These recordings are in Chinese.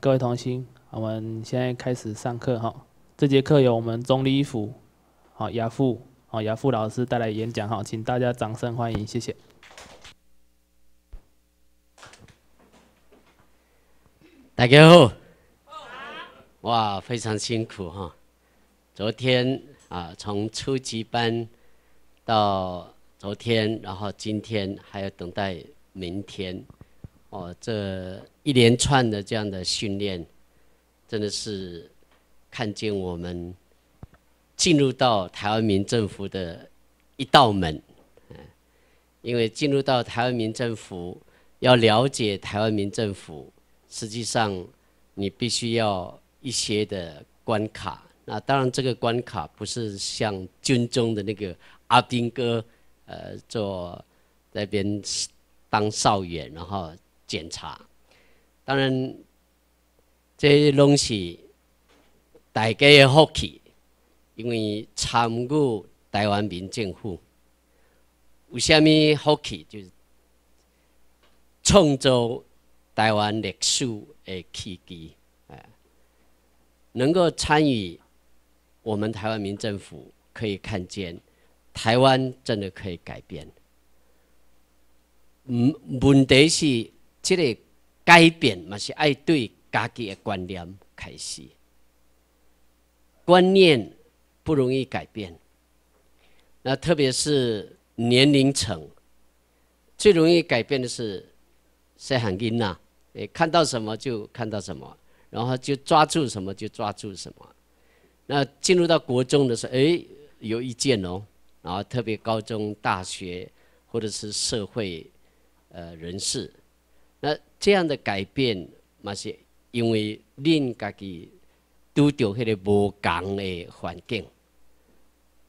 各位同学，我们现在开始上课哈。这节课由我们中立府，好雅富，好雅富老师带来演讲哈，请大家掌声欢迎，谢谢。大家好，哇，非常辛苦哈。昨天啊，从初级班到昨天，然后今天还要等待明天。哦，这一连串的这样的训练，真的是看见我们进入到台湾民政府的一道门，嗯，因为进入到台湾民政府，要了解台湾民政府，实际上你必须要一些的关卡。那当然，这个关卡不是像军中的那个阿兵哥，呃，做那边当少员，然后。检查，当然，这拢是大家嘅福气，因为参与台湾民政府，有虾米福气，就是创造台湾历史的契机，哎，能够参与我们台湾民政府，可以看见台湾真的可以改变。嗯，问题是。即个改变嘛，是爱对家己嘅观念开始。观念不容易改变，那特别是年龄层最容易改变的是，谁喊因呐？诶，看到什么就看到什么，然后就抓住什么就抓住什么。那进入到国中的时候，诶，有意见哦，然后特别高中、大学或者是社会呃人士。这样的改变嘛，是因为恁家己拄着迄个无共的环境，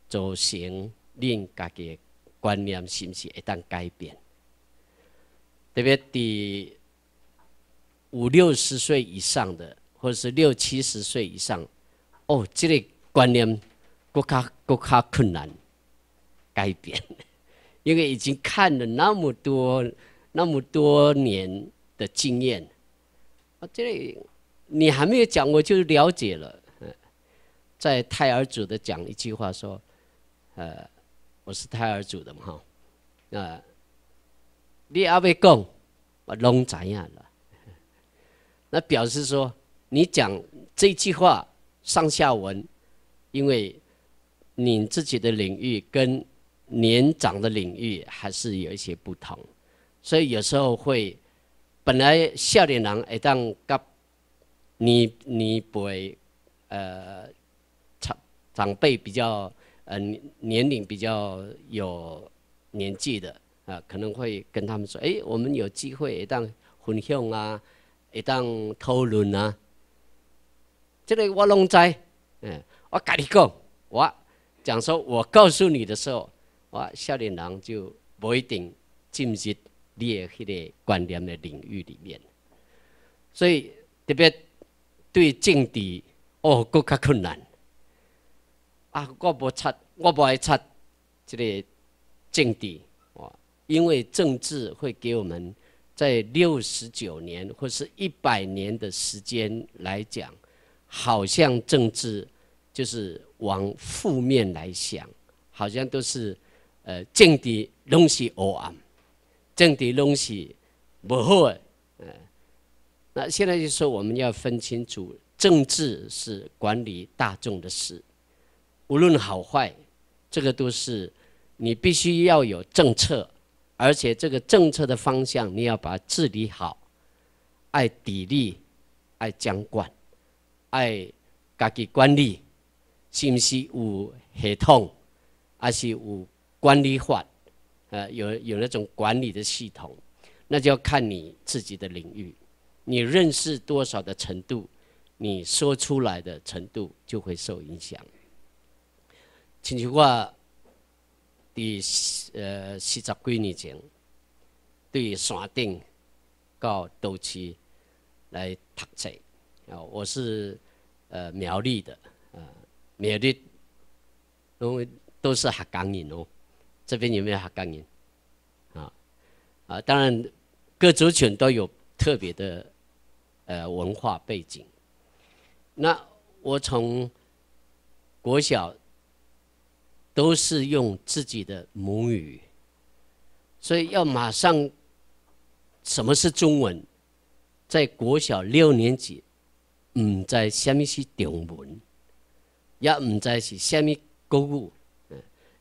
造成恁家己观念是不是会当改变？特别伫五六十岁以上的，或者是六七十岁以上，哦，这个观念更加更加困难改变，因为已经看了那么多、那么多年。的经验，啊，这里你还没有讲，我就了解了。在泰尔组的讲一句话说：“呃，我是泰尔组的嘛。”哈，啊，你阿未讲，我拢知影了。那表示说，你讲这句话上下文，因为你自己的领域跟年长的领域还是有一些不同，所以有时候会。本来笑脸男一旦甲年年辈，呃长长辈比较，呃年龄比较有年纪的啊，可能会跟他们说，哎，我们有机会一旦分享啊，一旦讨论啊，这个我拢在，嗯，我跟你讲，我讲说我告诉你的时候，我笑脸男就不一定进去。你的迄个观念的领域里面，所以特别对政敌，哦，更加困难。啊，我无插，我不爱插，这个政敌。哇，因为政治会给我们在六十九年或是一百年的时间来讲，好像政治就是往负面来想，好像都是呃政敌弄死我啊。政治东西不好，哎，那现在就说我们要分清楚，政治是管理大众的事，无论好坏，这个都是你必须要有政策，而且这个政策的方向你要把它治理好，爱砥砺，爱监管，爱家己管理，是不是有系统，还是有管理法？呃，有有那种管理的系统，那就要看你自己的领域，你认识多少的程度，你说出来的程度就会受影响。请求话，第呃西藏闺年前，对山顶，到都期。来读书。啊，我是呃苗栗的，呃苗栗，因为都是哈港人哦。这边有没有哈概念？啊啊，当然各族群都有特别的呃文化背景。那我从国小都是用自己的母语，所以要马上什么是中文？在国小六年级，嗯，在虾米是中文，也唔在是虾米国语。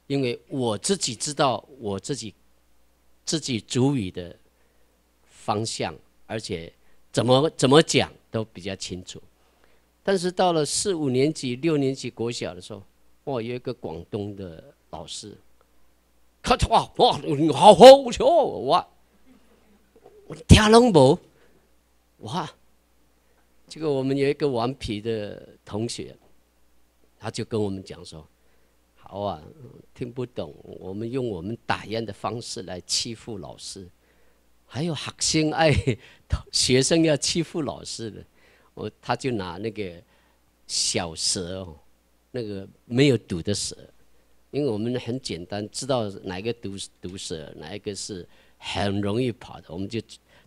因为我自己知道我自己，自己主语的方向，而且怎么怎么讲都比较清楚。但是到了四五年级、六年级国小的时候，哦，有一个广东的老师，他讲话哇，好好笑，我我听拢无，哇，这个我们有一个顽皮的同学，他就跟我们讲说。偶啊，听不懂。我们用我们打烟的方式来欺负老师，还有好心爱学生要欺负老师的，我他就拿那个小蛇，哦，那个没有毒的蛇，因为我们很简单知道哪个毒毒蛇，哪一个是很容易跑的，我们就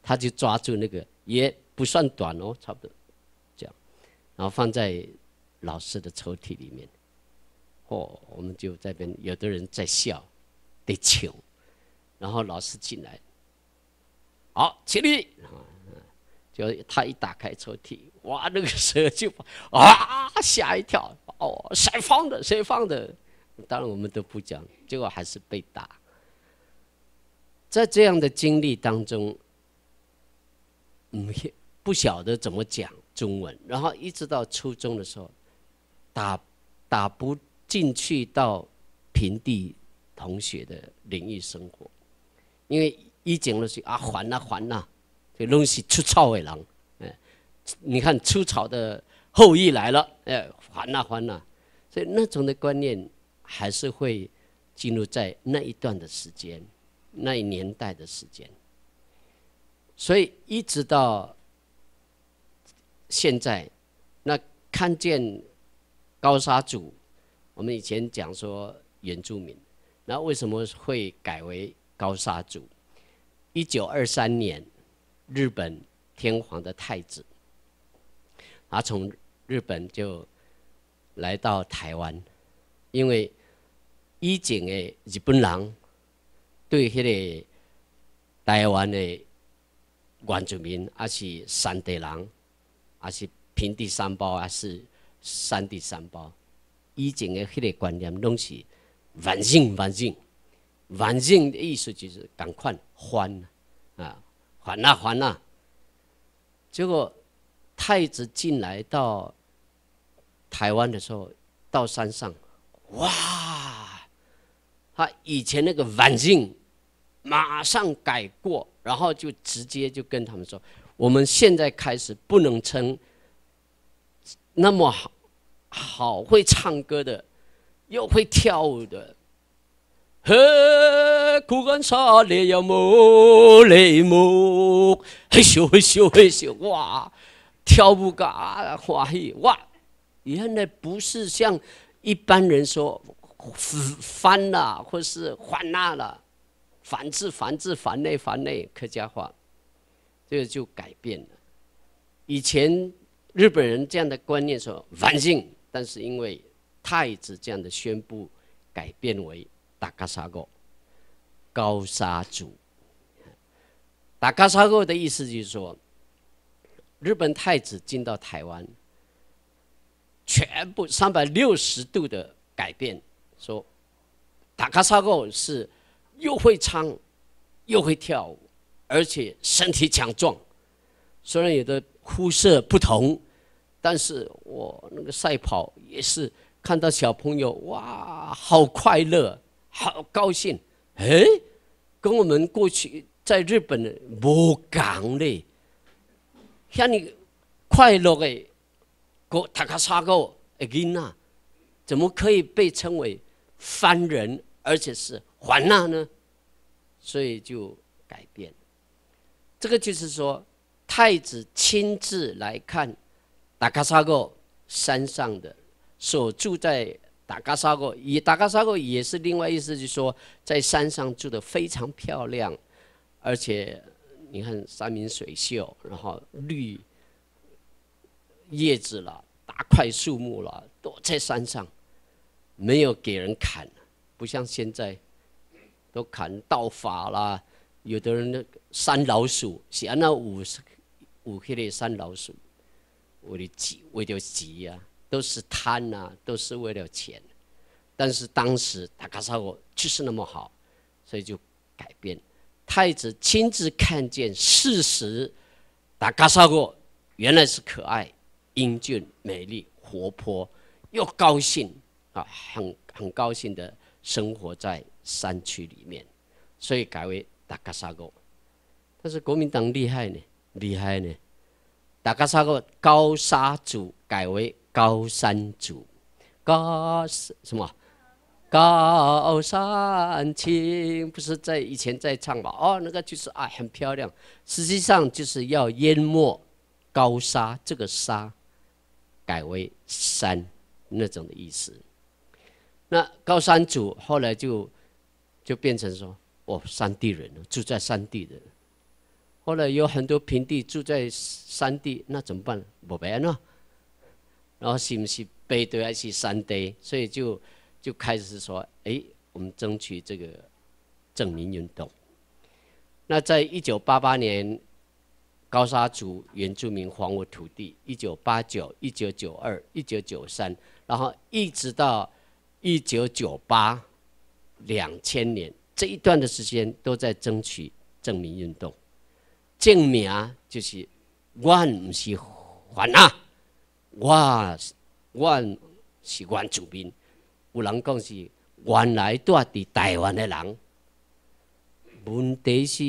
他就抓住那个也不算短哦，差不多这样，然后放在老师的抽屉里面。哦，我们就这边有的人在笑，得求，然后老师进来，好，请立就他一打开抽屉，哇，那个蛇就跑，啊，吓一跳，哦，谁放的？谁放的？当然我们都不讲，结果还是被打。在这样的经历当中，没不晓得怎么讲中文，然后一直到初中的时候，打打不。进去到平地同学的领域生活，因为一捡东西啊，还呐还呐，这东西出草为狼，哎，你看出草的后裔来了，哎，还呐还呐，所以那种的观念还是会进入在那一段的时间，那一年代的时间，所以一直到现在，那看见高沙祖。我们以前讲说原住民，那为什么会改为高沙族？一九二三年，日本天皇的太子，他从日本就来到台湾，因为以前的日本人对迄个台湾的原住民，他是山地人，他是平地三胞，还是山地三胞。以前的迄个观念，拢是玩性玩性玩性，意思就是赶快还啊，还乐还乐。结果太子进来到台湾的时候，到山上，哇，他以前那个玩性马上改过，然后就直接就跟他们说：我们现在开始不能称那么好。好会唱歌的，又会跳舞的，呵，苦干啥？你要木累木？嘿咻嘿咻嘿咻哇！跳舞噶啊，欢喜哇！原来不是像一般人说翻啦或是换啦了，繁字繁字繁内繁内客家话，这个就改变了。以前日本人这样的观念说繁姓。但是因为太子这样的宣布，改变为达咖沙狗，高沙族。达咖沙狗的意思就是说，日本太子进到台湾，全部三百六十度的改变，说达咖沙狗是又会唱，又会跳舞，而且身体强壮，虽然有的肤色不同。但是我那个赛跑也是看到小朋友哇，好快乐，好高兴，哎，跟我们过去在日本不讲嘞，像你快乐的国塔卡沙国埃吉娜，怎么可以被称为番人，而且是环娜呢？所以就改变，这个就是说，太子亲自来看。达卡沙个山上的，所住在达卡沙个，以达卡沙个也是另外意思，就是说在山上住的非常漂亮，而且你看山明水秀，然后绿叶子了，大块树木了都在山上，没有给人砍，不像现在都砍到伐啦，有的人山老鼠，喜欢那五五克的山老鼠。为了急，为了急呀，都是贪呐，都是为了钱。但是当时达卡萨果就是那么好，所以就改变。太子亲自看见事实，达卡萨果原来是可爱、英俊、美丽、活泼，又高兴啊，很很高兴的生活在山区里面，所以改为达卡萨果。但是国民党厉害呢，厉害呢。大家说个“高沙族”改为“高山族”，高什么？高山青不是在以前在唱吧？哦，那个就是啊，很漂亮。实际上就是要淹没“高沙”这个“沙”，改为“山”那种的意思。那高山族后来就就变成说，哦，山地人住在山地的人。后来有很多平地住在山地，那怎么办？不办法。然后是不是背对还是山地？所以就就开始说：哎，我们争取这个证明运动。那在一九八八年，高沙族原住民还我土地；一九八九、一九九二、一九九三，然后一直到一九九八、两千年这一段的时间，都在争取证明运动。证明就是，阮毋是犯人，我阮是原住民。有人讲是原来住伫台湾的人，问题是，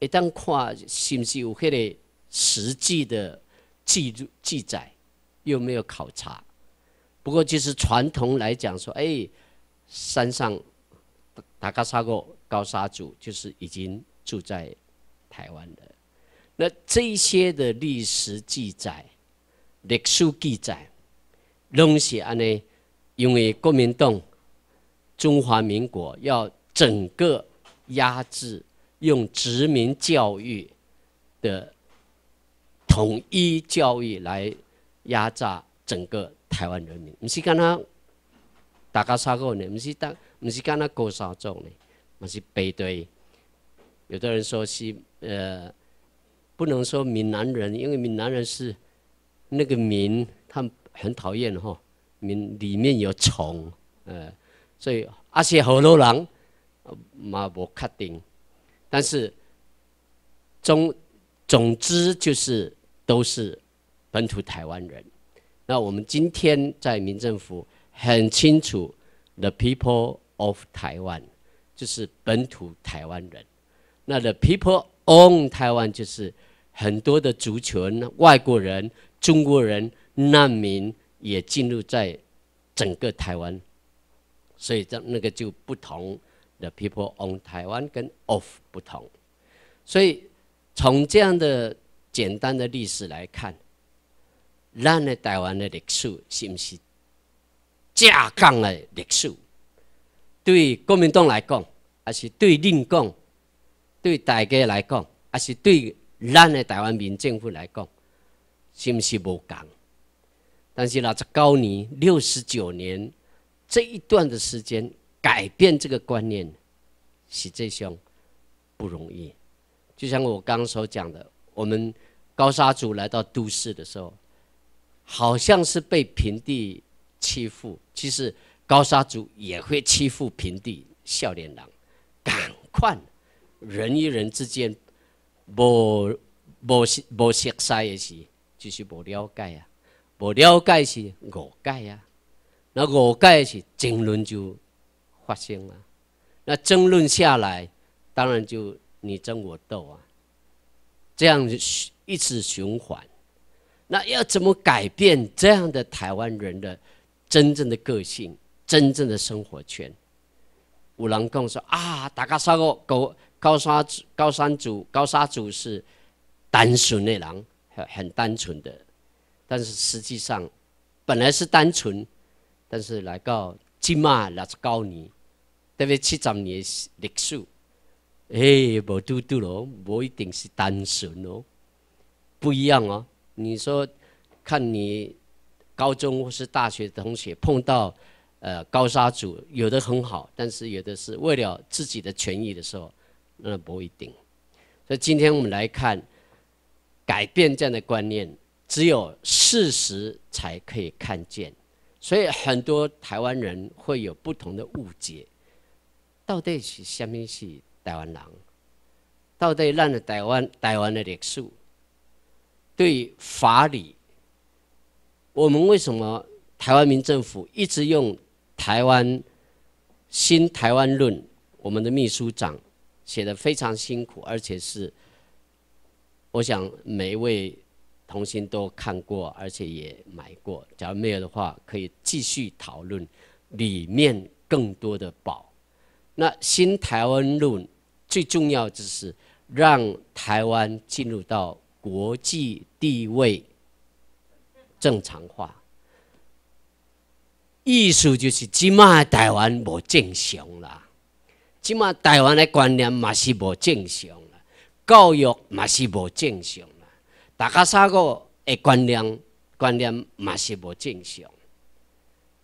会当看是毋是有个实际的记录记载，有没有考察？不过就是传统来讲，说，哎，山上打家卡沙高沙族，就是已经住在。台湾的那这些的历史记载、历史记载拢是安尼，因为国民党、中华民国要整个压制，用殖民教育的统一教育来压榨整个台湾人民。不是讲他打个杀狗呢，不是当，不是讲他割杀种呢，嘛是背对。有的人说是。呃，不能说闽南人，因为闽南人是那个闽，他们很讨厌哈，闽里面有虫，呃，所以阿些河流人嘛无确定，但是总总之就是都是本土台湾人。那我们今天在民政府很清楚，the people of Taiwan 就是本土台湾人，那 the people On 台湾就是很多的族群，外国人、中国人、难民也进入在整个台湾，所以这那个就不同的 people on 台湾跟 of f 不同。所以从这样的简单的历史来看，那的台湾的历史是不是架杠的历史？对国民党来讲，还是对另共？对大家来讲，还是对咱的台湾民政府来讲，是不是无同？但是呢，十九年、六十九年这一段的时间，改变这个观念是这项不容易。就像我刚刚所讲的，我们高沙族来到都市的时候，好像是被平地欺负，其实高沙族也会欺负平地笑脸狼，赶快！人与人之间无无无熟悉嘅事，就是无了解啊，无了解是误解啊，那误解是争论就发生了，那争论下来，当然就你争我斗啊，这样一次循环，那要怎么改变这样的台湾人的真正的个性、真正的生活圈？五郎公说啊，大家三个狗。高山高山族，高山族是单纯的，人，很很单纯的。但是实际上，本来是单纯，但是来到起嘛六、七、高年，特别七、十年历史，哎，无嘟嘟咯，无一定是单纯咯，不一样哦。你说，看你高中或是大学同学碰到，呃，高沙族，有的很好，但是有的是为了自己的权益的时候。那不一定，所以今天我们来看，改变这样的观念，只有事实才可以看见。所以很多台湾人会有不同的误解。到底谁下面是台湾人？到底让了台湾台湾的脸数？对法理，我们为什么台湾民政府一直用台湾新台湾论？我们的秘书长。写的非常辛苦，而且是，我想每一位童星都看过，而且也买过。假如没有的话，可以继续讨论里面更多的宝。那《新台湾论》最重要就是让台湾进入到国际地位正常化，艺术就是即麦台湾无正常啦。即嘛，台湾的观念嘛是无正常啦，教育嘛是无正常啦，大家三个的观念观念嘛是无正常。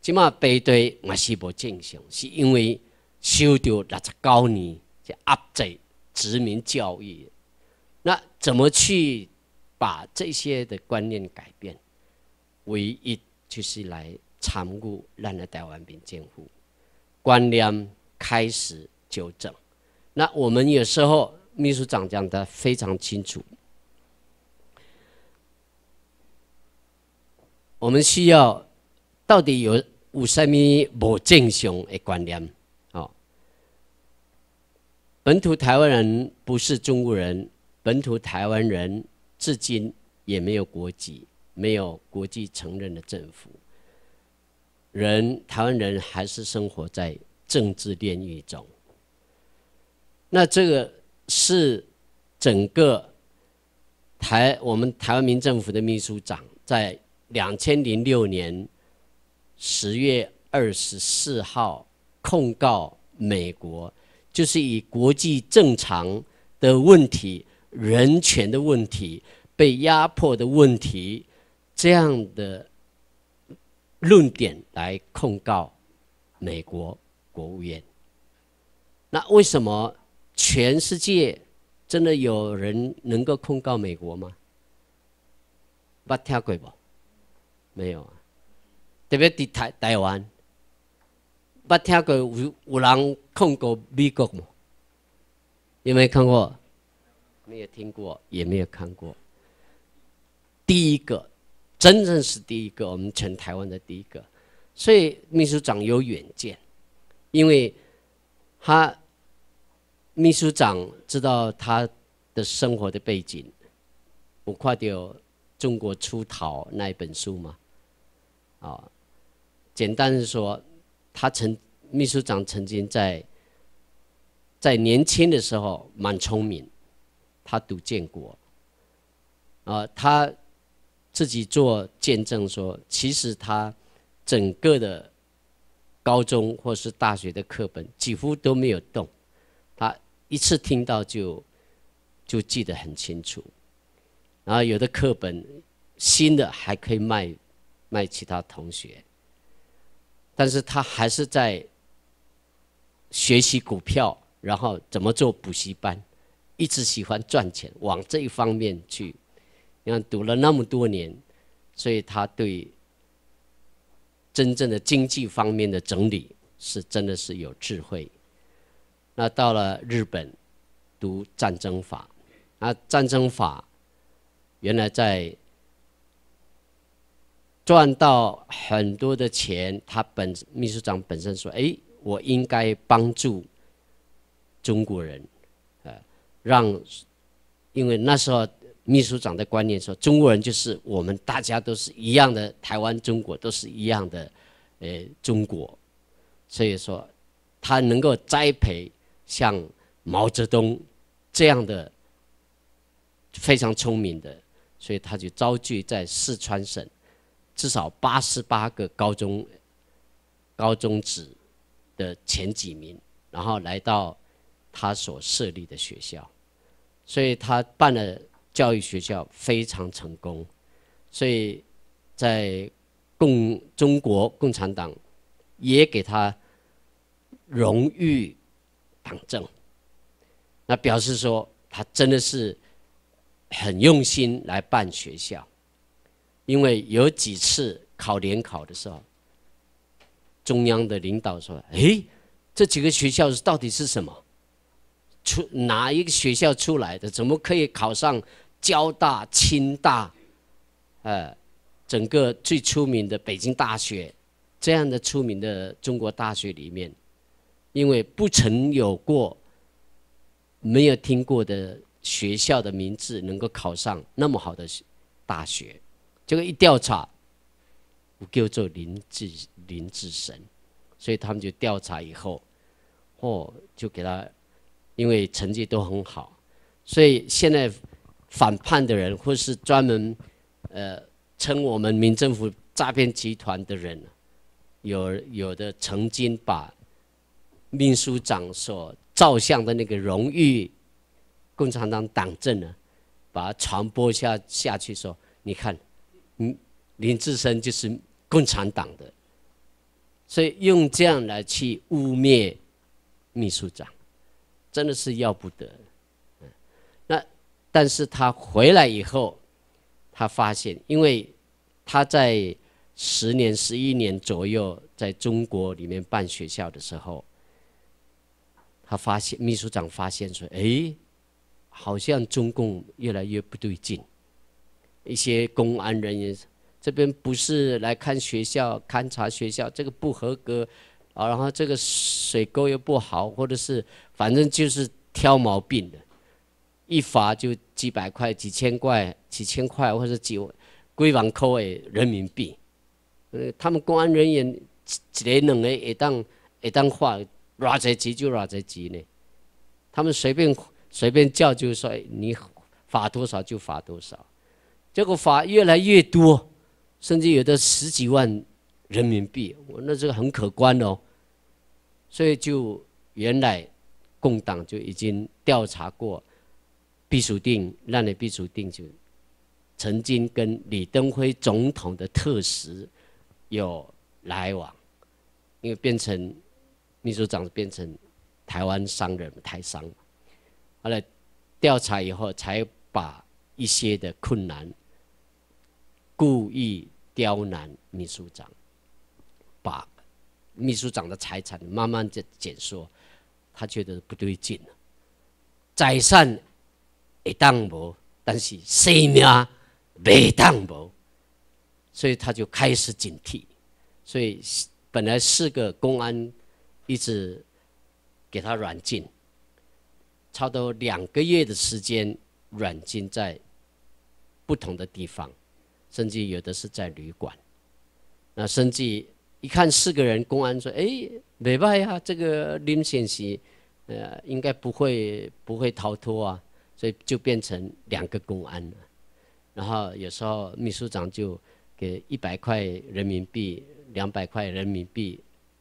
即嘛背对嘛是无正常，是因为受到六十九年这阿贼殖民教育。那怎么去把这些的观念改变唯一，就是来参悟咱的台湾民政府观念开始。纠正，那我们有时候秘书长讲的非常清楚。我们需要到底有有什么不正常的观念？哦，本土台湾人不是中国人，本土台湾人至今也没有国籍，没有国际承认的政府。人台湾人还是生活在政治炼狱中。那这个是整个台我们台湾民政府的秘书长在两千零六年十月二十四号控告美国，就是以国际正常的问题、人权的问题、被压迫的问题这样的论点来控告美国国务院。那为什么？全世界真的有人能够控告美国吗？不听过不？没有啊，特别在台台湾，不听过有有人控告美国吗？有没看过？没有听过，也没有看过。第一个，真正是第一个，我们全台湾的第一个。所以秘书长有远见，因为他。秘书长知道他的生活的背景，我看过《中国出逃》那一本书吗？啊，简单的说，他曾秘书长曾经在在年轻的时候蛮聪明，他读建国，啊，他自己做见证说，其实他整个的高中或是大学的课本几乎都没有动。一次听到就就记得很清楚，然后有的课本新的还可以卖卖其他同学，但是他还是在学习股票，然后怎么做补习班，一直喜欢赚钱，往这一方面去。你看读了那么多年，所以他对真正的经济方面的整理是真的是有智慧。那到了日本，读战争法，那战争法，原来在赚到很多的钱，他本秘书长本身说，哎，我应该帮助中国人，呃，让，因为那时候秘书长的观念说，中国人就是我们大家都是一样的，台湾、中国都是一样的，呃，中国，所以说他能够栽培。像毛泽东这样的非常聪明的，所以他就招聚在四川省至少八十八个高中、高中子的前几名，然后来到他所设立的学校，所以他办了教育学校非常成功，所以在共中国共产党也给他荣誉。党政，那表示说他真的是很用心来办学校，因为有几次考联考的时候，中央的领导说：“哎，这几个学校到底是什么？出哪一个学校出来的？怎么可以考上交大、清大？呃，整个最出名的北京大学这样的出名的中国大学里面。”因为不曾有过，没有听过的学校的名字，能够考上那么好的大学，结果一调查，我叫做林志林志神，所以他们就调查以后，哦，就给他，因为成绩都很好，所以现在反叛的人或是专门，呃，称我们民政府诈骗集团的人，有有的曾经把。秘书长所照相的那个荣誉，共产党党证呢，把它传播下下去，说你看，嗯，林志深就是共产党的，所以用这样来去污蔑秘书长，真的是要不得。嗯，那但是他回来以后，他发现，因为他在十年、十一年左右在中国里面办学校的时候。他发现秘书长发现说：“哎，好像中共越来越不对劲。一些公安人员这边不是来看学校、勘察学校，这个不合格啊，然后这个水沟又不好，或者是反正就是挑毛病的，一罚就几百块、几千块、几千块，或者几规扣诶人民币。呃，他们公安人员一能两一也当也当话哪在集就哪在集呢？他们随便随便叫就说你罚多少就罚多少，结果罚越来越多，甚至有的十几万人民币，我那这个很可观哦。所以就原来共党就已经调查过毕淑定，那你毕淑定就曾经跟李登辉总统的特使有来往，因为变成。秘书长变成台湾商人，台商。后来调查以后，才把一些的困难故意刁难秘书长，把秘书长的财产慢慢在减缩。他觉得不对劲了，财产会挡我，但是生命未当我，所以他就开始警惕。所以本来四个公安。一直给他软禁，差不多两个月的时间，软禁在不同的地方，甚至有的是在旅馆。那甚至一看四个人，公安说：“哎，没办法，这个林献熙，呃，应该不会不会逃脱啊。”所以就变成两个公安了。然后有时候秘书长就给一百块人民币，两百块人民币。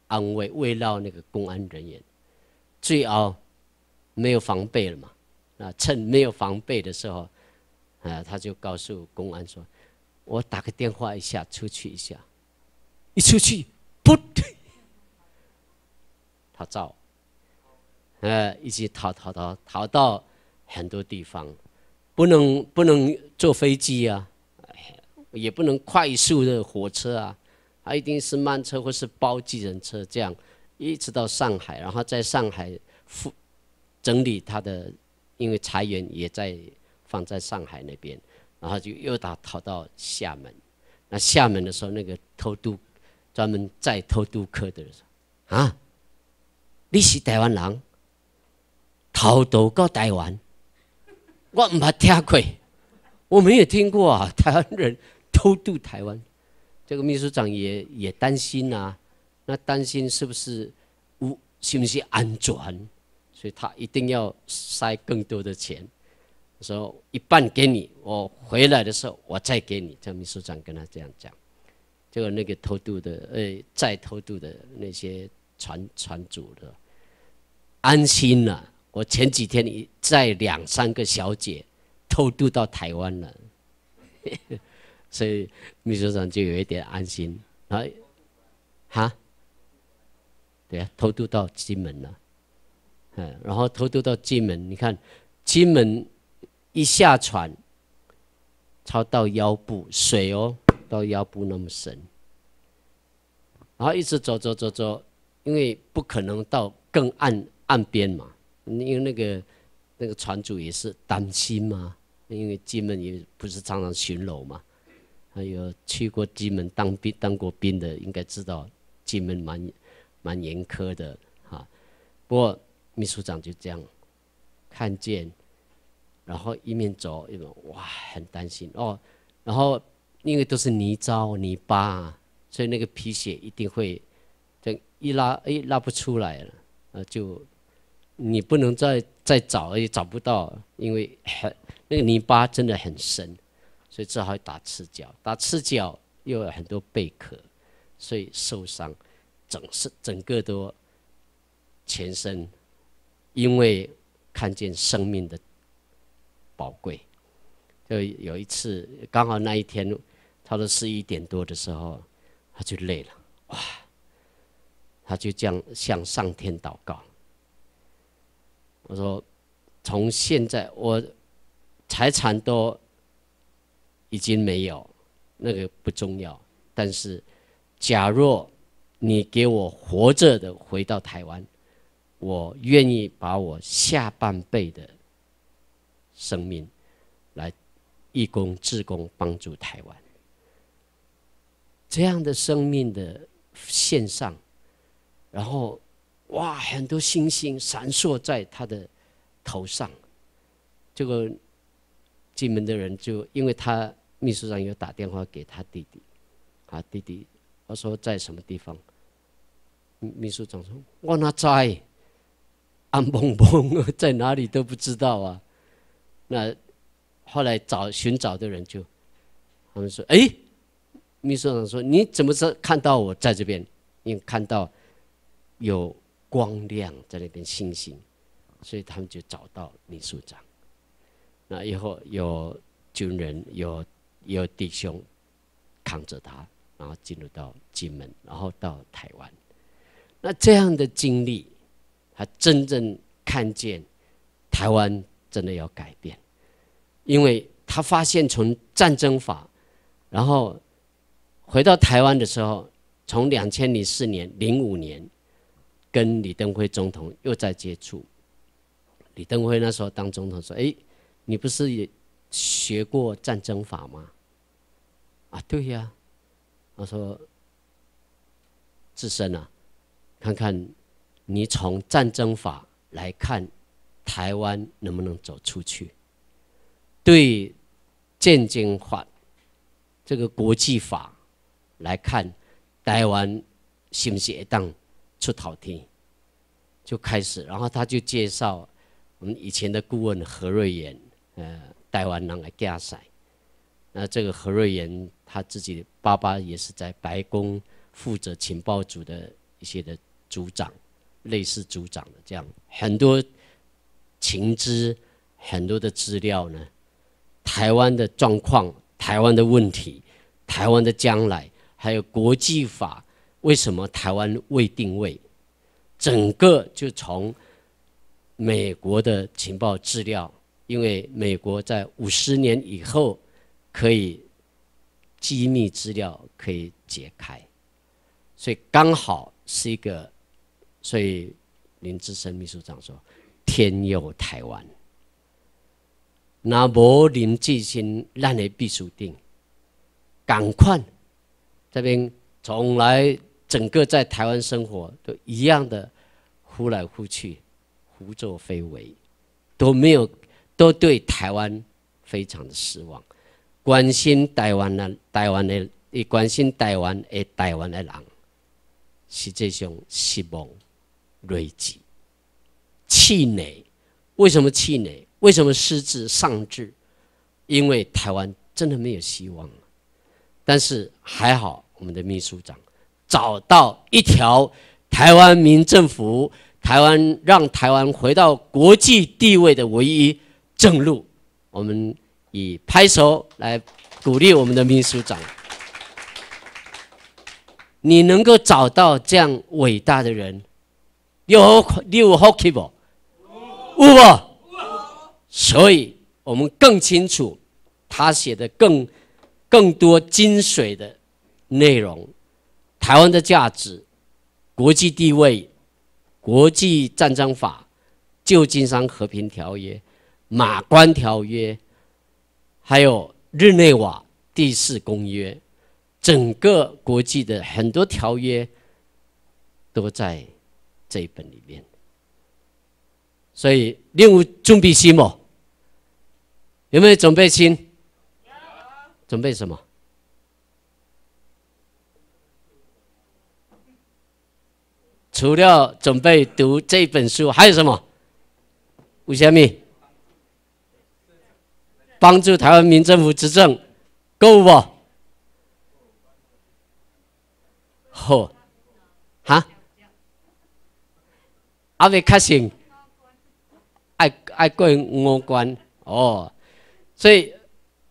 安慰慰劳那个公安人员，最后没有防备了嘛？啊，趁没有防备的时候，啊，他就告诉公安说：“我打个电话一下，出去一下。”一出去，对。他照，呃，一直逃逃逃逃到很多地方，不能不能坐飞机啊，也不能快速的火车啊。他一定是慢车或是包机人车，这样一直到上海，然后在上海复整理他的，因为裁员也在放在上海那边，然后就又打逃到厦门。那厦门的时候，那个偷渡专门在偷渡客的人说：“啊，你是台湾人，偷渡到台湾，我唔怕听过，我没有听过啊，台湾人偷渡台湾。这个秘书长也也担心呐，那担心是不是，唔，是不是安全？所以他一定要塞更多的钱。说一半给你，我回来的时候我再给你。这秘书长跟他这样讲，结果那个偷渡的，呃，再偷渡的那些船船主的安心了。我前几天一载两三个小姐偷渡到台湾了。所以秘书长就有一点安心，啊，哈，对啊，偷渡到金门了，嗯，然后偷渡到金门，你看金门一下船，超到腰部，水哦，到腰部那么深，然后一直走走走走，因为不可能到更岸岸边嘛，因为那个那个船主也是担心嘛，因为金门也不是常常巡逻嘛。还有去过金门当兵、当过兵的，应该知道金门蛮蛮严苛的啊。不过秘书长就这样看见，然后一面走，一面哇，很担心哦。然后因为都是泥糟泥巴，所以那个皮鞋一定会这一拉，哎，拉不出来了。呃，就你不能再再找，也找不到，因为很那个泥巴真的很深。所以只好打赤脚，打赤脚又有很多贝壳，所以受伤，整身整个都全身，因为看见生命的宝贵，就有一次刚好那一天，差不多十一点多的时候，他就累了，哇，他就这样向上天祷告。我说，从现在我财产都。已经没有，那个不重要。但是，假若你给我活着的回到台湾，我愿意把我下半辈的生命来义工、志工帮助台湾。这样的生命的线上，然后，哇，很多星星闪烁在他的头上。这个进门的人就因为他。秘书长又打电话给他弟弟，啊，弟弟，他说在什么地方？秘书长说我哪在？暗蹦嘣，在哪里都不知道啊。那后来找寻找的人就，他们说，哎，秘书长说你怎么说看到我在这边？因为看到有光亮在那边星星，所以他们就找到秘书长。那以后有军人有。有弟兄扛着他，然后进入到金门，然后到台湾。那这样的经历，他真正看见台湾真的要改变，因为他发现从战争法，然后回到台湾的时候，从两千零四年、零五年跟李登辉总统又在接触。李登辉那时候当总统说：“哎，你不是也学过战争法吗？”啊，对呀，我说自身啊，看看你从战争法来看，台湾能不能走出去？对战争法这个国际法来看，台湾是不是一当出头天？就开始，然后他就介绍我们以前的顾问何瑞妍，呃，台湾人来加世。那这个何瑞妍他自己的爸爸也是在白宫负责情报组的一些的组长，类似组长的这样，很多情资，很多的资料呢，台湾的状况，台湾的问题，台湾的将来，还有国际法，为什么台湾未定位？整个就从美国的情报资料，因为美国在五十年以后。可以机密资料可以解开，所以刚好是一个。所以林志深秘书长说：“天佑台湾。”那无林志星让你必输定，赶快这边从来整个在台湾生活都一样的，呼来呼去，胡作非为，都没有都对台湾非常的失望。关心台湾人、台湾的，也关心台湾，爱台湾的人，实际上失望、累积、气馁。为什么气馁？为什么失智、丧志？因为台湾真的没有希望了。但是还好，我们的秘书长找到一条台湾民政府、台湾让台湾回到国际地位的唯一正路。我们。以拍手来鼓励我们的秘书长。你能够找到这样伟大的人，有有好奇我，有不？所以我们更清楚他写的更更多精髓的内容，台湾的价值、国际地位、国际战争法、旧金山和平条约、马关条约。还有日内瓦第四公约，整个国际的很多条约都在这一本里面。所以另务重，必心么？有没有准备心？有。准备什么？除了准备读这本书，还有什么？吴小米。帮助台湾民政府执政，够不？呵，哈？阿伟开心，爱爱过五关哦，所以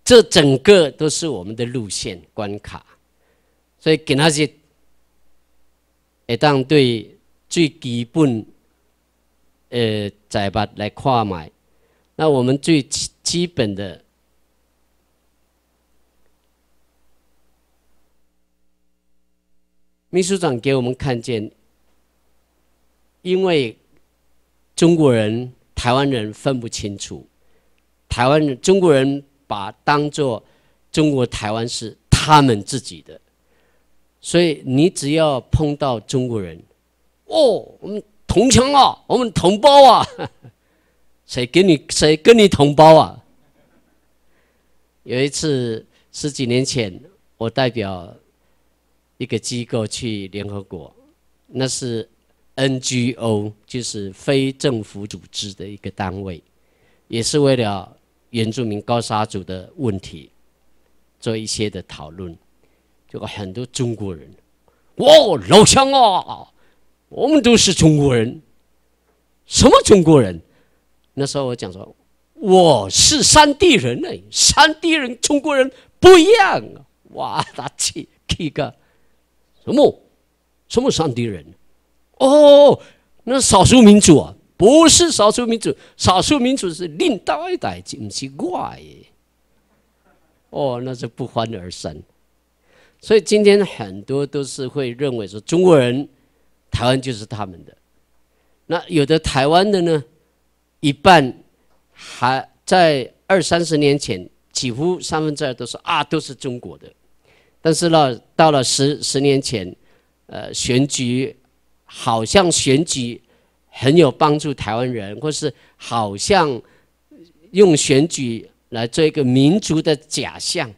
这整个都是我们的路线关卡，所以给那些，哎，当对最低本，呃，仔把来跨买，那我们最。基本的，秘书长给我们看见，因为中国人、台湾人分不清楚，台湾人、中国人把当做中国台湾是他们自己的，所以你只要碰到中国人，哦，我们同乡啊，我们同胞啊。谁跟你谁跟你同胞啊？有一次十几年前，我代表一个机构去联合国，那是 NGO，就是非政府组织的一个单位，也是为了原住民高沙族的问题做一些的讨论。结果很多中国人，哦，老乡啊，我们都是中国人，什么中国人？那时候我讲说，我是山地人呢，山地人中国人不一样啊！哇，他气，这个什么什么山地人？哦，那少数民族啊，不是少数民族，少数民族是另当一代，唔奇怪耶。哦，那就不欢而散。所以今天很多都是会认为说，中国人台湾就是他们的。那有的台湾的呢？一半还在二三十年前，几乎三分之二都是啊，都是中国的。但是呢，到了十十年前，呃，选举好像选举很有帮助台湾人，或是好像用选举来做一个民族的假象，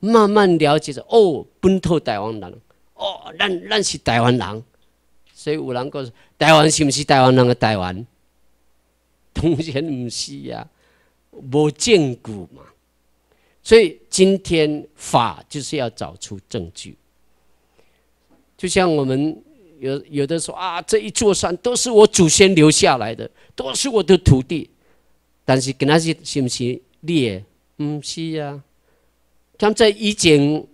慢慢了解着哦，奔土台湾人哦，咱咱是台湾人，所以有人讲台湾是不是台湾人的台湾？当然不是呀，冇见过嘛，所以今天法就是要找出证据。就像我们有有的说啊，这一座山都是我祖先留下来的，都是我的土地。但是跟那些是不是的？不是呀。现在以前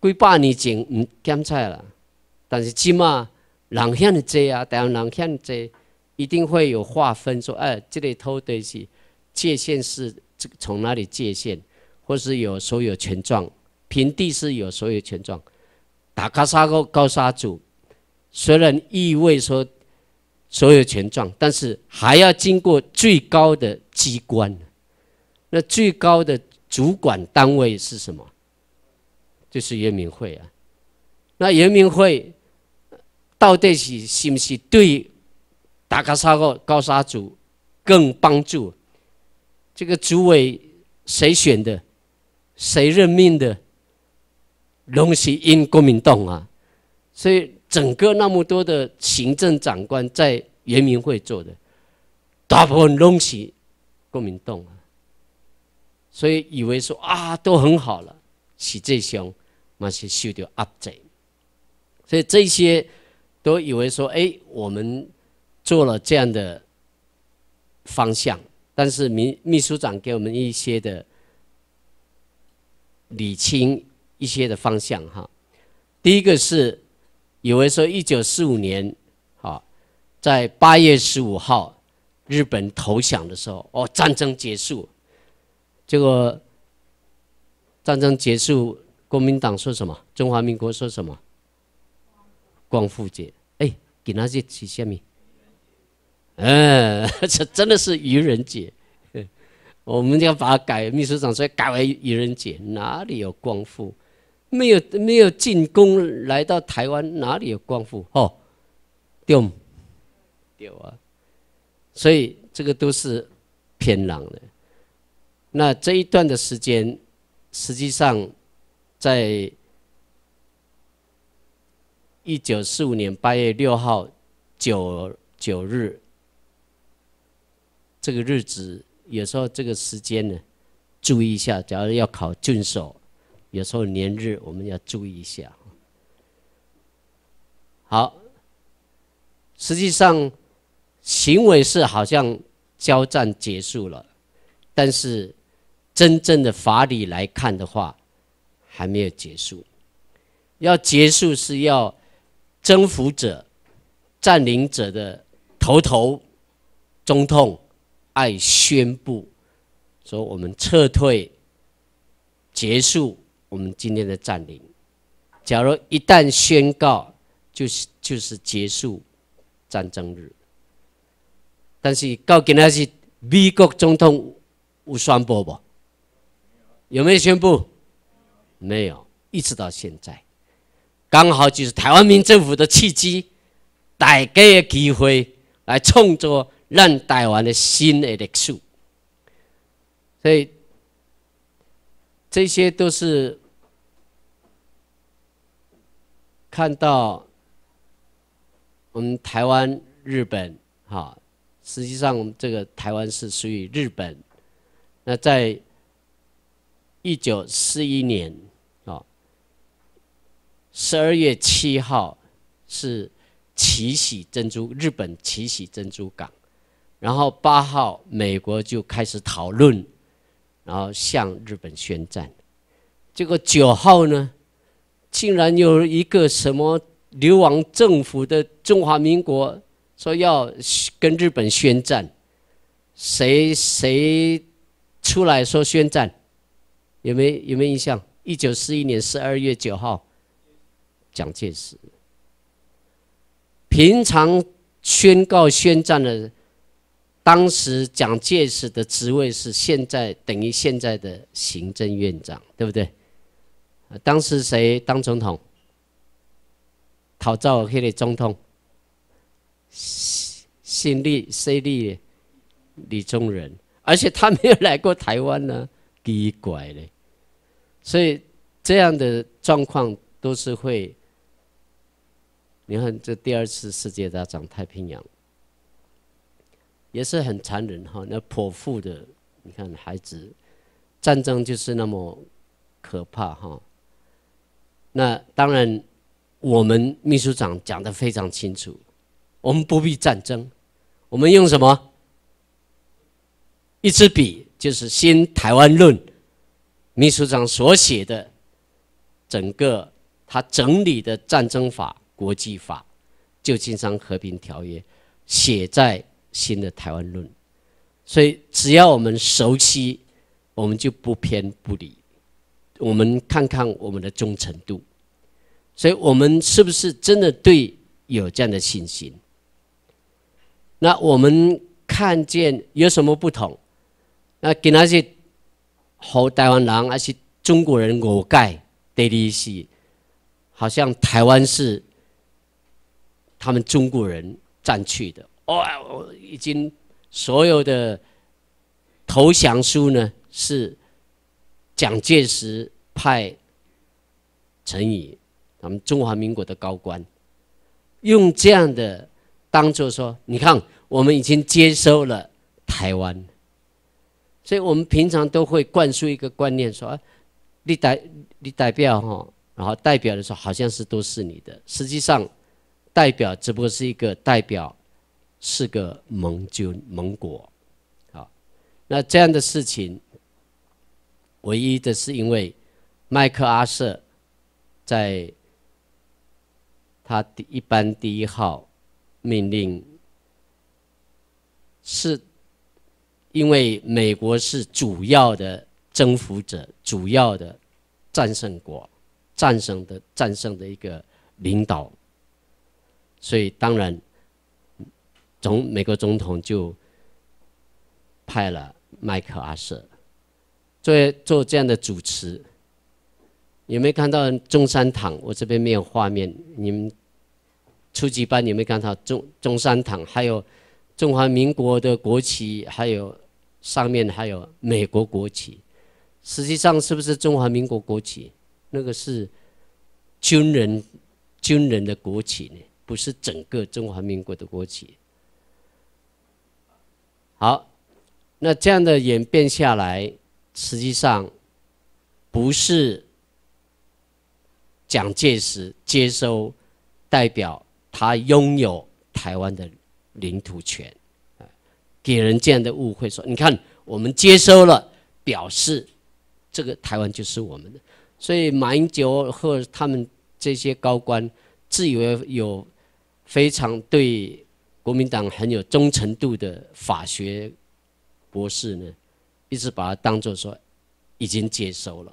几百年前唔见在啦，但是起码人向的济啊，但人向济。一定会有划分，说，哎，这里偷东西，界限是这从哪里界限，或是有所有权状，平地是有所有权状，打卡沙高高沙组，虽然意味说所有权状，但是还要经过最高的机关，那最高的主管单位是什么？就是人民会啊，那人民会到底是是不是对？大卡沙个高沙族更帮助，这个主委谁选的，谁任命的，拢是因国民党啊，所以整个那么多的行政长官在圆明会做的，大部分拢是国民党啊，所以以为说啊都很好了，实这凶，嘛是修掉阿宅，所以这些都以为说，哎，我们。做了这样的方向，但是秘秘书长给我们一些的理清一些的方向哈。第一个是有人说一九四五年啊，在八月十五号日本投降的时候，哦，战争结束，结果战争结束，国民党说什么？中华民国说什么？光复节，哎，给那些取下面。嗯，这真的是愚人节，我们要把它改。秘书长说改为愚人节，哪里有光复？没有没有进攻来到台湾，哪里有光复？哦，丢丢啊，所以这个都是偏冷的。那这一段的时间，实际上在一九四五年八月六号、九九日。这个日子有时候这个时间呢，注意一下。假如要考郡守，有时候年日我们要注意一下。好，实际上行为是好像交战结束了，但是真正的法理来看的话，还没有结束。要结束是要征服者、占领者的头头、中痛，爱宣布说：“我们撤退，结束我们今天的占领。假如一旦宣告，就是就是结束战争日。但是告给那些美国总统吴双波不？有没有宣布？没有，一直到现在，刚好就是台湾民政府的契机，带给机会来创作让台湾的心爱的树，所以这些都是看到我们台湾、日本，哈，实际上这个台湾是属于日本。那在一九四一年，哦，十二月七号是奇袭珍珠，日本奇袭珍珠港。然后八号，美国就开始讨论，然后向日本宣战。结果九号呢，竟然有一个什么流亡政府的中华民国说要跟日本宣战，谁谁出来说宣战？有没有有没有印象？一九四一年十二月九号，蒋介石平常宣告宣战的。当时蒋介石的职位是现在等于现在的行政院长，对不对？啊，当时谁当总统？逃走的迄总统，新立新立李宗仁，而且他没有来过台湾呢，第一怪嘞。所以这样的状况都是会，你看这第二次世界大战太平洋。也是很残忍哈，那泼妇的，你看孩子，战争就是那么可怕哈。那当然，我们秘书长讲的非常清楚，我们不必战争，我们用什么？一支笔，就是《新台湾论》，秘书长所写的，整个他整理的战争法、国际法、旧金山和平条约，写在。新的台湾论，所以只要我们熟悉，我们就不偏不离。我们看看我们的忠诚度，所以我们是不是真的对有这样的信心？那我们看见有什么不同？那跟那些和台湾人那些中国人，我盖得利息，好像台湾是他们中国人占去的。我已经所有的投降书呢，是蒋介石派陈仪，咱们中华民国的高官，用这样的当做说，你看我们已经接收了台湾，所以我们平常都会灌输一个观念，说你代你代表哈，然后代表的时候好像是都是你的，实际上代表只不过是一个代表。是个盟军盟国，啊，那这样的事情，唯一的是因为麦克阿瑟在他第一班第一号命令，是因为美国是主要的征服者，主要的战胜国，战胜的战胜的一个领导，所以当然。总美国总统就派了麦克阿瑟做做这样的主持。有没有看到中山堂？我这边没有画面。你们初级班有没有看到中中山堂？还有中华民国的国旗，还有上面还有美国国旗。实际上，是不是中华民国国旗？那个是军人军人的国旗呢，不是整个中华民国的国旗。好，那这样的演变下来，实际上不是蒋介石接收代表他拥有台湾的领土权，给人这样的误会，说你看我们接收了，表示这个台湾就是我们的。所以马英九或他们这些高官自以为有非常对。国民党很有忠诚度的法学博士呢，一直把它当作说已经接收了，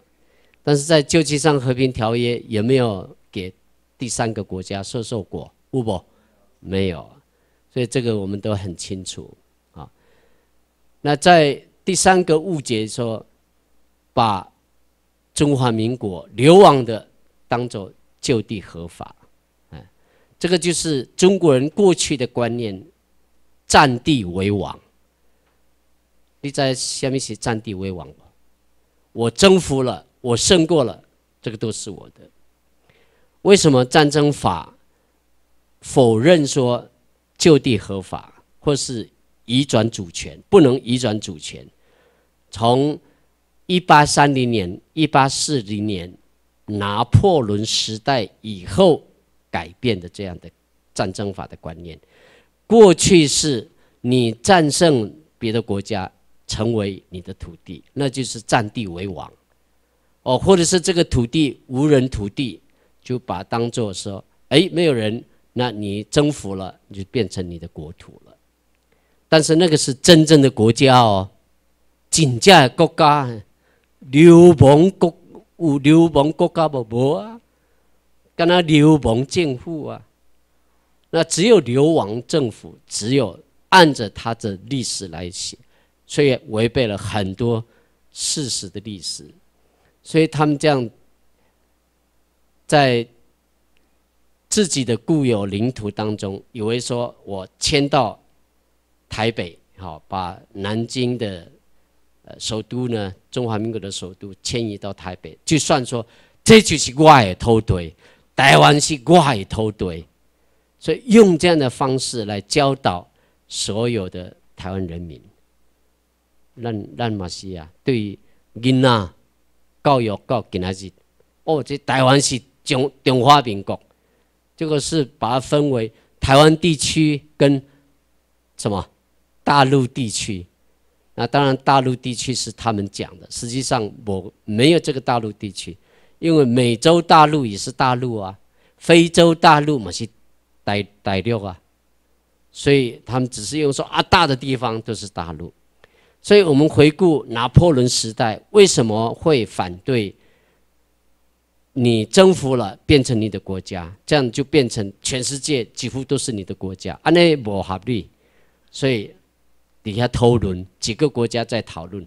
但是在旧金山和平条约有没有给第三个国家收受过，不不，没有，所以这个我们都很清楚啊。那在第三个误解说，把中华民国流亡的当做就地合法。这个就是中国人过去的观念，占地为王。你在下面写占地为王，我征服了，我胜过了，这个都是我的。为什么战争法否认说就地合法，或是移转主权不能移转主权？从一八三零年、一八四零年拿破仑时代以后。改变的这样的战争法的观念，过去是你战胜别的国家，成为你的土地，那就是占地为王哦，或者是这个土地无人土地，就把当作说，哎，没有人，那你征服了，你就变成你的国土了。但是那个是真正的国家哦，井架国家，刘邦国，武刘邦国家不无啊。跟他流亡政府啊，那只有流亡政府，只有按着他的历史来写，所以违背了很多事实的历史。所以他们这样在自己的固有领土当中，以为说我迁到台北，好把南京的呃首都呢，中华民国的首都迁移到台北，就算说这就是外头腿。台湾是外头对，所以用这样的方式来教导所有的台湾人民。咱咱嘛是啊，对于囡仔教育到给他是，哦，这台湾是中中华民国，这个是把它分为台湾地区跟什么大陆地区。那当然，大陆地区是他们讲的，实际上我没有这个大陆地区。因为美洲大陆也是大陆啊，非洲大陆嘛是大大陆啊，所以他们只是用说啊大的地方都是大陆，所以我们回顾拿破仑时代为什么会反对？你征服了变成你的国家，这样就变成全世界几乎都是你的国家，安内模法律，所以底下讨论几个国家在讨论，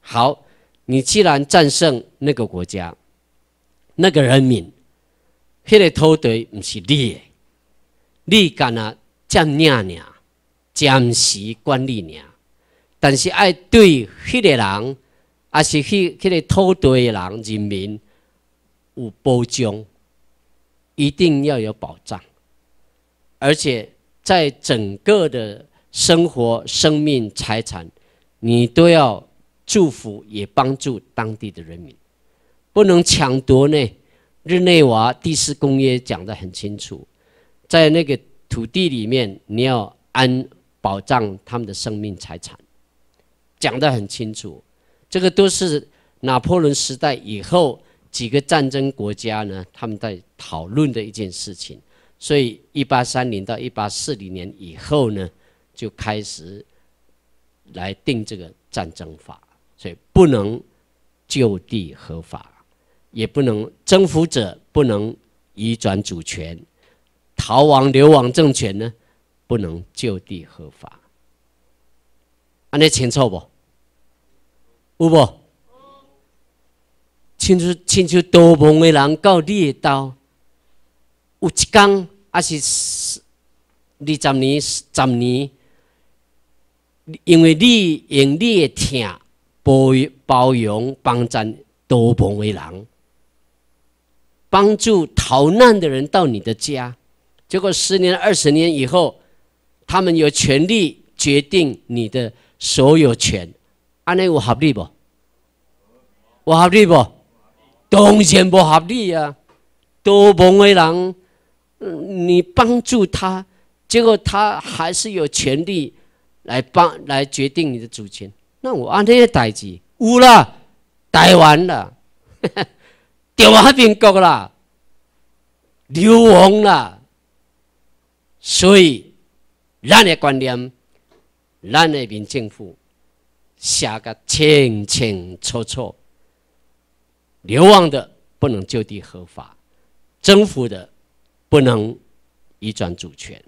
好，你既然战胜那个国家。那个人民，迄个土地唔是你的，你干呐？占念呢？暂时管理呢？但是爱对迄个人，也是迄个土地的人，人民有保障，一定要有保障。而且在整个的生活、生命、财产，你都要祝福，也帮助当地的人民。不能抢夺呢。日内瓦第四公约讲得很清楚，在那个土地里面，你要安保障他们的生命财产，讲得很清楚。这个都是拿破仑时代以后几个战争国家呢，他们在讨论的一件事情。所以，一八三零到一八四零年以后呢，就开始来定这个战争法，所以不能就地合法。也不能征服者不能移转主权，逃亡流亡政权呢，不能就地合法。安尼清楚不？有无？亲像请出多邦的人，到地到五江，还是二十年、十年？因为你用你的钱包包容帮助多邦的人。帮助逃难的人到你的家，结果十年、二十年以后，他们有权利决定你的所有权，安尼我合理不？我合理不？当然不合理呀！多蓬的人，你帮助他，结果他还是有权利来帮来决定你的主权。那我安个代子乌了，代完了。掉下边国啦，流亡啦，所以咱的观念，咱的民政府写个清清楚楚，流亡的不能就地合法，征服的不能移转主权。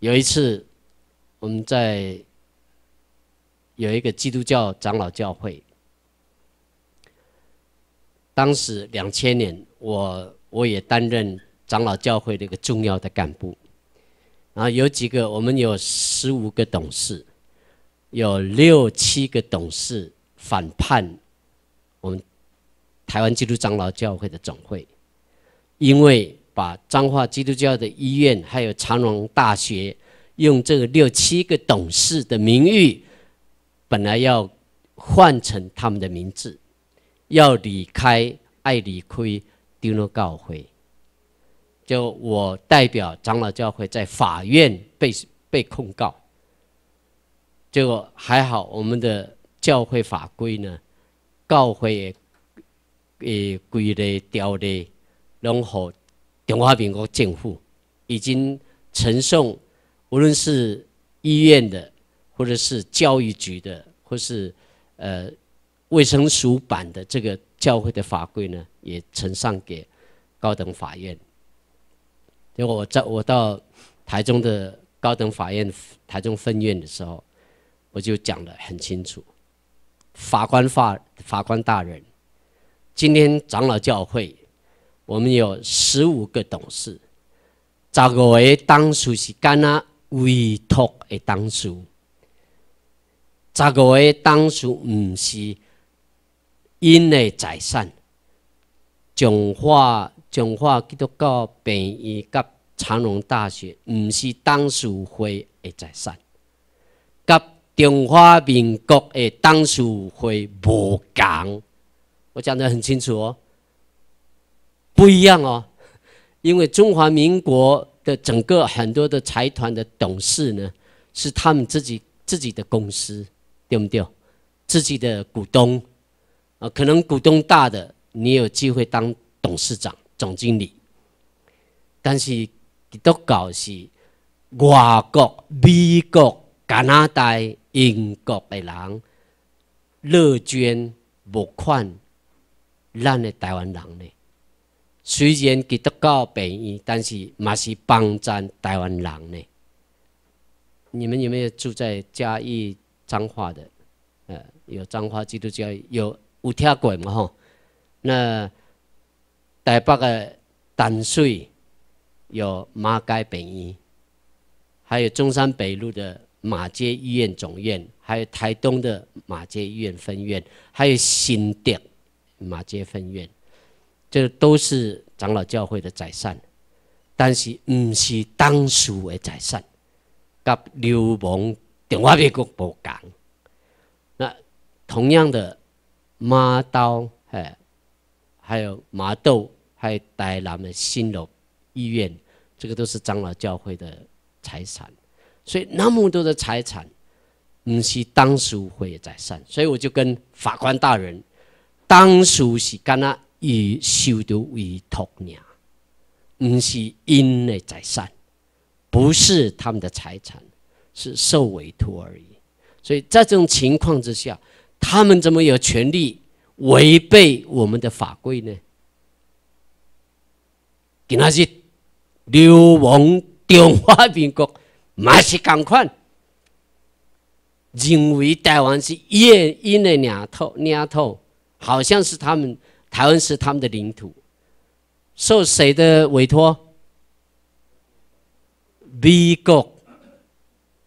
有一次，我们在有一个基督教长老教会。当时两千年，我我也担任长老教会的一个重要的干部，然后有几个，我们有十五个董事，有六七个董事反叛我们台湾基督长老教会的总会，因为把彰化基督教的医院还有长荣大学用这个六七个董事的名誉，本来要换成他们的名字。要离开爱理会，丢了教会，就我代表长老教会，在法院被被控告，结果还好，我们的教会法规呢，教会也也规嘞条例，然后中华民国政府已经呈送，无论是医院的，或者是教育局的，或是呃。未成熟版的这个教会的法规呢，也呈上给高等法院。结果我在我到台中的高等法院台中分院的时候，我就讲得很清楚。法官法法官大人，今天长老教会我们有十五个董事，查个当属是干啦委托的董事，查个为董事不是。因的财产，中华中华基督教医院、甲长荣大学，毋是董事会的财产，甲中华民国的董事会无同。我讲得很清楚哦，不一样哦，因为中华民国的整个很多的财团的董事呢，是他们自己自己的公司，对不对？自己的股东。啊，可能股东大的，你有机会当董事长、总经理。但是，都搞是外国、美国、加拿大、英国的人乐捐募款，咱的台湾人呢？虽然基督教便宜，但是嘛是帮咱台湾人呢。你们有没有住在嘉义彰化的？呃，有彰化基督教有。有听过嘛吼？那台北的淡水有马街病院，还有中山北路的马街医院总院，还有台东的马街医院分院，还有新店马街分院，这都是长老教会的宰善，但是唔是当属的宰善，甲流氓电话俾国博讲。那同样的。马刀唉，还有麻豆，还带那么新楼医院，这个都是长老教会的财产，所以那么多的财产，不是当属会在善，所以我就跟法官大人，当属是干那以修道为托名，不是因内在善，不是他们的财产，是受委托而已，所以在这种情况之下。他们怎么有权利违背我们的法规呢？给那些流亡中华民国马是咁款，认为台湾是野人的领头领头，好像是他们台湾是他们的领土，受谁的委托？美国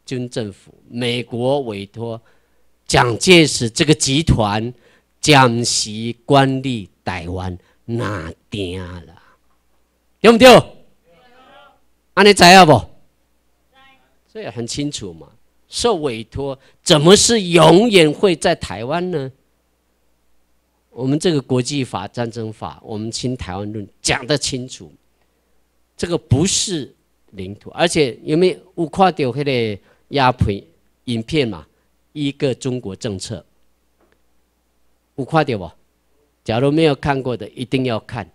军政府，美国委托。蒋介石这个集团，蒋系管理台湾，哪定啦？有不有？安尼知啊不？这也很清楚嘛。受委托，怎么是永远会在台湾呢？我们这个国际法、战争法，我们清台湾论讲得清楚，这个不是领土，而且有没有有看到那个鸦片影片嘛？一个中国政策，五快点不？假如没有看过的，一定要看。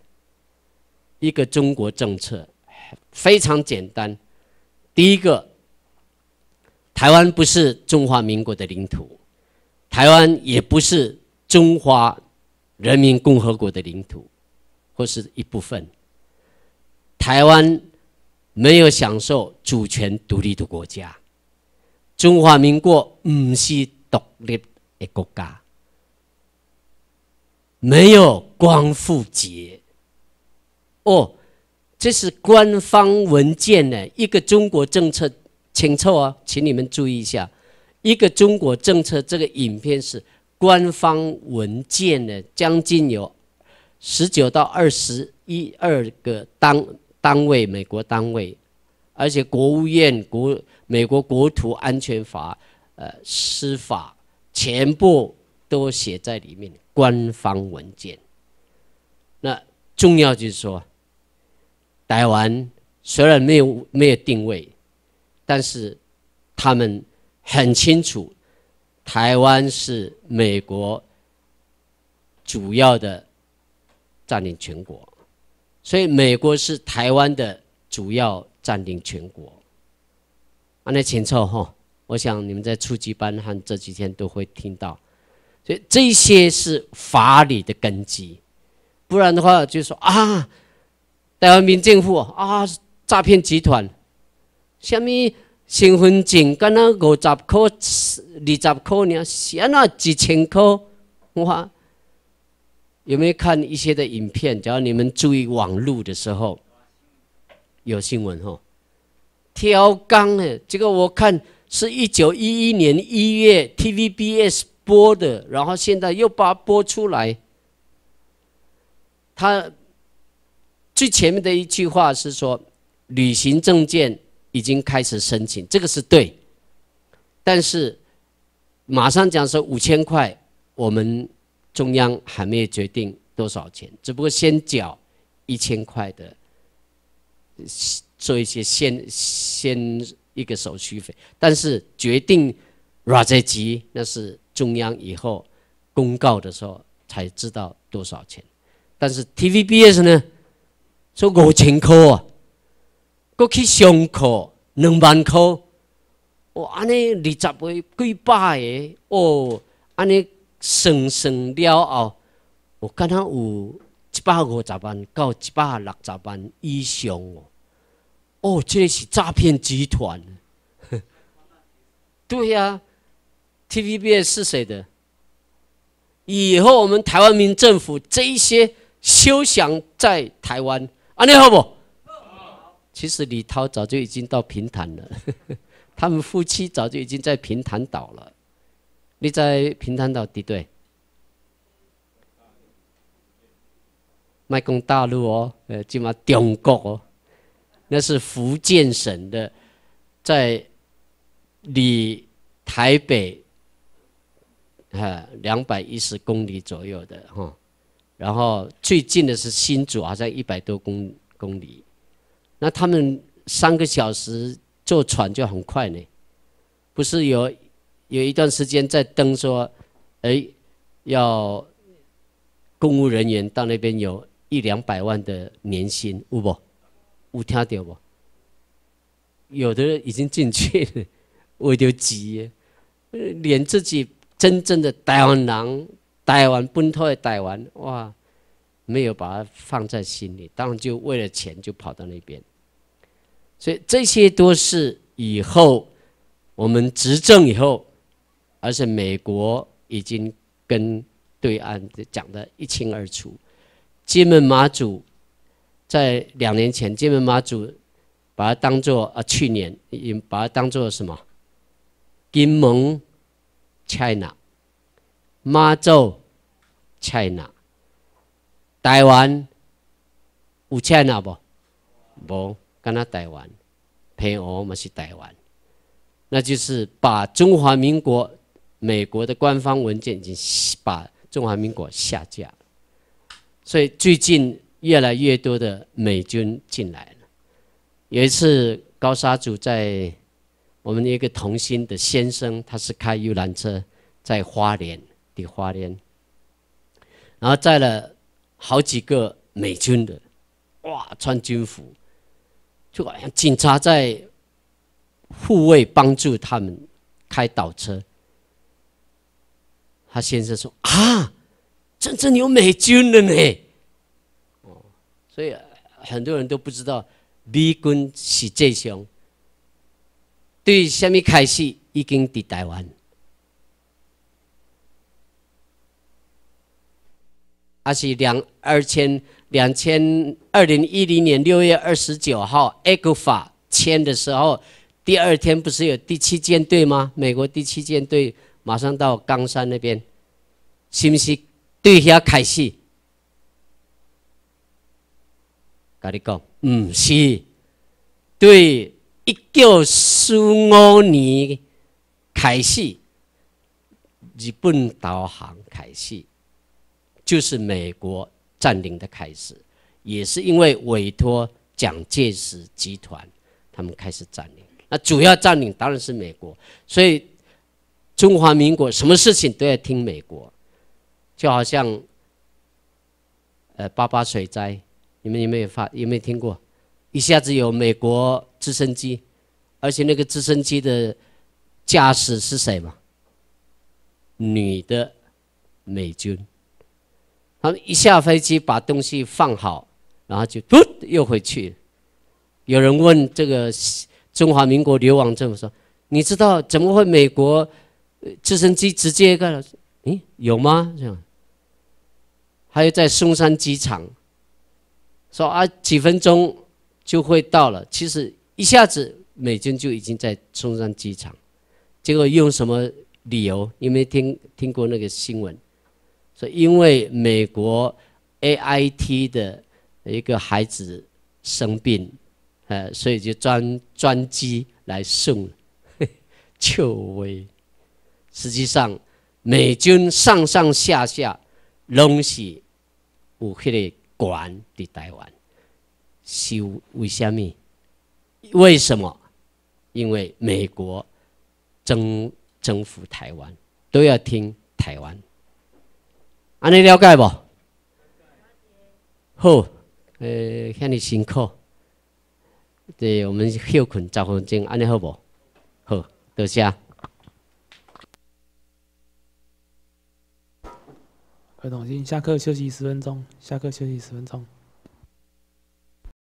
一个中国政策非常简单。第一个，台湾不是中华民国的领土，台湾也不是中华人民共和国的领土或是一部分。台湾没有享受主权独立的国家。中华民国唔是独立的国家，没有光复节。哦，这是官方文件呢。一个中国政策，请错啊，请你们注意一下。一个中国政策，这个影片是官方文件呢，将近有十九到二十一二个单单位，美国单位。而且国务院国美国国土安全法，呃，司法全部都写在里面，官方文件。那重要就是说，台湾虽然没有没有定位，但是他们很清楚，台湾是美国主要的占领全国，所以美国是台湾的主要。占领全国，安那前奏吼，我想你们在初级班和这几天都会听到，所以这些是法理的根基，不然的话就说啊，台湾民政府啊，诈骗集团，什么身份证敢那五十块、二十块呢？要安那几千块？哇，有没有看一些的影片？只要你们注意网络的时候。有新闻哈，挑缸呢？这个我看是一九一一年一月 TVBS 播的，然后现在又把它播出来。他最前面的一句话是说，旅行证件已经开始申请，这个是对。但是马上讲说五千块，我们中央还没有决定多少钱，只不过先缴一千块的。做一些先先一个手续费，但是决定偌侪级那是中央以后公告的时候才知道多少钱。但是 TVBS 呢，说五千块啊，过去上课两万块，哦，安尼二十倍几百个，哦，安尼算算了哦，我感觉有。百五十万到一百六十万以上哦，哦，这是诈骗集团。对呀，TVBS 是谁的？以后我们台湾民政府这些休想在台湾，安尼好不？其实李涛早就已经到平潭了，他们夫妻早就已经在平潭岛了。你在平潭岛不对？麦公大陆哦，呃，即嘛中国哦，那是福建省的，在离台北啊两百一十公里左右的哈，然后最近的是新竹，好像一百多公公里。那他们三个小时坐船就很快呢，不是有有一段时间在登说，哎，要公务人员到那边游。一两百万的年薪有无？有听到无？有的已经进去了，我就急耶！连自己真正的台湾人、台湾本土的台湾，哇，没有把它放在心里，当然就为了钱就跑到那边。所以这些都是以后我们执政以后，而且美国已经跟对岸讲得一清二楚。金门、马祖在两年前，金门、马祖把它当作啊，去年已经把它当作什么？金门、China、马祖、China、台湾有 China 不，无跟他台湾平和嘛是台湾，那就是把中华民国美国的官方文件已经把中华民国下架。所以最近越来越多的美军进来了。有一次，高沙组在我们一个同心的先生，他是开游览车，在花莲的花莲，然后载了好几个美军的，哇，穿军服，就好像警察在护卫，帮助他们开倒车。他先生说：“啊。”真正有美军的呢，哦，所以很多人都不知道，美军是最强。对，什么开始已经抵台湾？还是两二千两千二零一零年六月二十九号埃哥法签的时候，第二天不是有第七舰队吗？美国第七舰队马上到冈山那边，是不是？对，遐开始，跟你讲，唔是，对，一四五年开始，日本导航开始，就是美国占领的开始，也是因为委托蒋介石集团，他们开始占领。那主要占领当然是美国，所以中华民国什么事情都要听美国。就好像，呃，巴巴水灾，你们有没有发？有没有听过？一下子有美国直升机，而且那个直升机的驾驶是谁嘛？女的，美军。他们一下飞机把东西放好，然后就又回去。有人问这个中华民国流亡政府说：“你知道怎么会美国直升机直接一个？咦，有吗？”这样。还有在松山机场，说啊几分钟就会到了，其实一下子美军就已经在松山机场。结果用什么理由？有没有听听过那个新闻？说因为美国 A I T 的一个孩子生病，呃，所以就专专机来送，就危。实际上，美军上上下下东死。有迄个管伫台湾，是为虾米？为什么？因为美国征征服台湾都要听台湾，安尼了解无？好，呃，遐尼辛苦，对我们休困十分钟，安尼好无？好，多谢。快短信，下课休息十分钟。下课休息十分钟。